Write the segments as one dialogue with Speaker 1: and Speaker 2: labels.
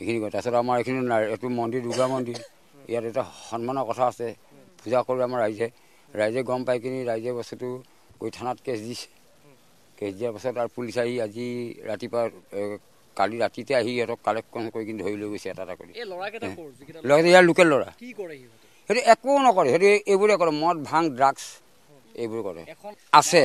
Speaker 1: এইখিনি তাৰপিছত আমাৰ এইখিনি এইটো মন্দিৰ দুৰ্গা মন্দিৰ ইয়াত এটা সন্মানৰ কথা আছে পূজা কৰোঁ আমাৰ ৰাইজে ৰাইজে গম পাই কিনি ৰাইজে বস্তুটো গৈ থানাত কেছ দিছে কেছ দিয়াৰ পাছত আৰু পুলিচ আহি আজি ৰাতিপুৱা কালি ৰাতিতে আহি সিহঁতক কালেকশ্যন কৰি কিনি ধৰি লৈ গৈছে এটা এটা কৰি ল'ৰাকেইটা ইয়াৰ লোকেল ল'ৰা সেইটো একো নকৰে সেইটো এইবোৰে কৰে মদ ভাং ড্ৰাগছ এইবোৰ কৰে আছে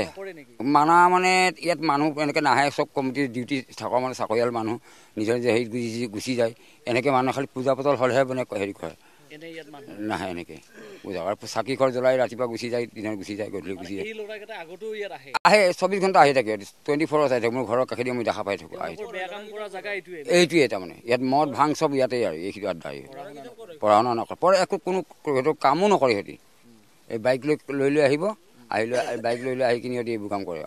Speaker 1: মানা মানে ইয়াত মানুহ এনেকৈ নাহে চব কমিটিৰ ডিউটি থকা মানে চাকৰিয়াল মানুহ নিজৰ নিজৰ হেৰিত গুচি গুচি যায় এনেকৈ মানুহে খালী পূজা পাতল হ'লেহে মানে হেৰি কৰে নাহে এনেকৈ আৰু চাকি ঘৰ জ্বলাই ৰাতিপুৱা গুচি যায় দিনত গুচি যায় গধূলি গুচি যায় আহে চৌব্বিছ ঘণ্টা আহি থাকে টুৱেণ্টি ফ'ৰ আছে মোৰ ঘৰৰ কাষেদি মই দেখা পাই থাকোঁ আহি এইটোৱে তাৰমানে ইয়াত মদ ভাং চব ইয়াতে আৰু এইখিনি আদায় পঢ়া শুনা নকৰে পঢ়া একো কোনো সেইটো কামো নকৰে সিহঁতি এই বাইক লৈ লৈ লৈ আহিব আহি লৈ বাইক লৈ লৈ আহি কিনি সিহঁতি এইবোৰ কাম কৰে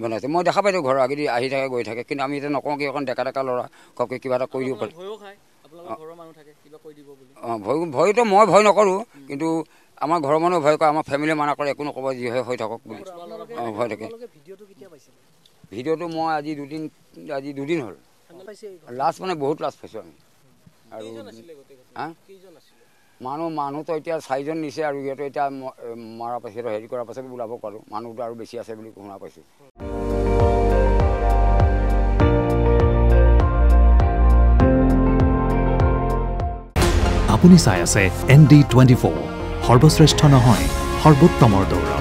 Speaker 1: বনাইছে মই দেখা পাইছোঁ ঘৰৰ আগেদি আহি থাকে গৈ থাকে কিন্তু আমি এতিয়া নকওঁ কি অকণ ডেকা ডেকা ল'ৰা ঘপকৈ কিবা এটা কৰি দিব পাৰি অঁ ভয় ভয়টো মই ভয় নকৰোঁ কিন্তু আমাৰ ঘৰৰ মানুহ ভয় কৰে আমাৰ ফেমিলিয়ে মানা কৰে একো নক'ব যি হয় হৈ থাকক বুলি অঁ ভয় থাকে ভিডিঅ'টো মই আজি দুদিন আজি দুদিন হ'ল লাষ্ট মানে বহুত লাষ্ট পাইছোঁ আমি
Speaker 2: আৰু হা
Speaker 1: মানুহ মানুহতো এতিয়া চাৰিজন নিছে আৰু সিহঁতে এতিয়া মৰাৰ পাছত হেৰি কৰাৰ পাছত ওলাব পাৰোঁ মানুহটো আৰু বেছি আছে বুলি শুনা পাইছোঁ আপুনি চাই আছে এন ডি টুৱেণ্টি ফ'ৰ সৰ্বশ্ৰেষ্ঠ নহয় সৰ্বোত্তমৰ দৌৰ